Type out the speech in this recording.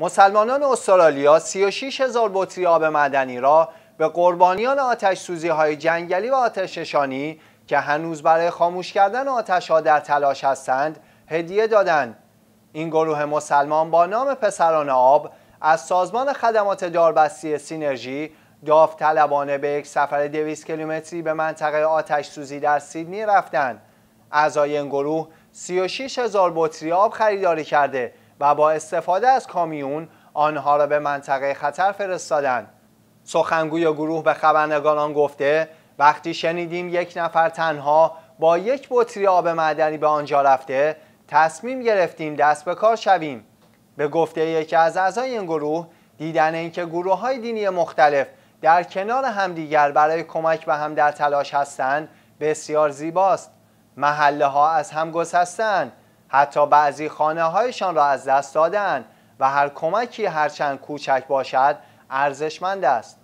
مسلمانان استرالیا 36 هزار بطری آب معدنی را به قربانیان آتش سوزی های جنگلی و آتش نشانی که هنوز برای خاموش کردن آتش ها در تلاش هستند هدیه دادند. این گروه مسلمان با نام پسران آب از سازمان خدمات داربستی سینرژی داوطلبانه به یک سفر 200 کیلومتری به منطقه آتش سوزی در سیدنی رفتند. اعضای این گروه 36 هزار بطری آب خریداری کرده و با استفاده از کامیون آنها را به منطقه خطر فرستادند. سخنگوی گروه به خبرنگاران گفته وقتی شنیدیم یک نفر تنها با یک بطری آب معدنی به آنجا رفته تصمیم گرفتیم دست به کار شویم به گفته یکی از اعضای این گروه دیدن اینکه گروه های دینی مختلف در کنار همدیگر برای کمک به هم در تلاش هستند بسیار زیباست محله ها از هم گسستند حتی بعضی خانه هایشان را از دست دادن و هر کمکی هرچند کوچک باشد ارزشمند است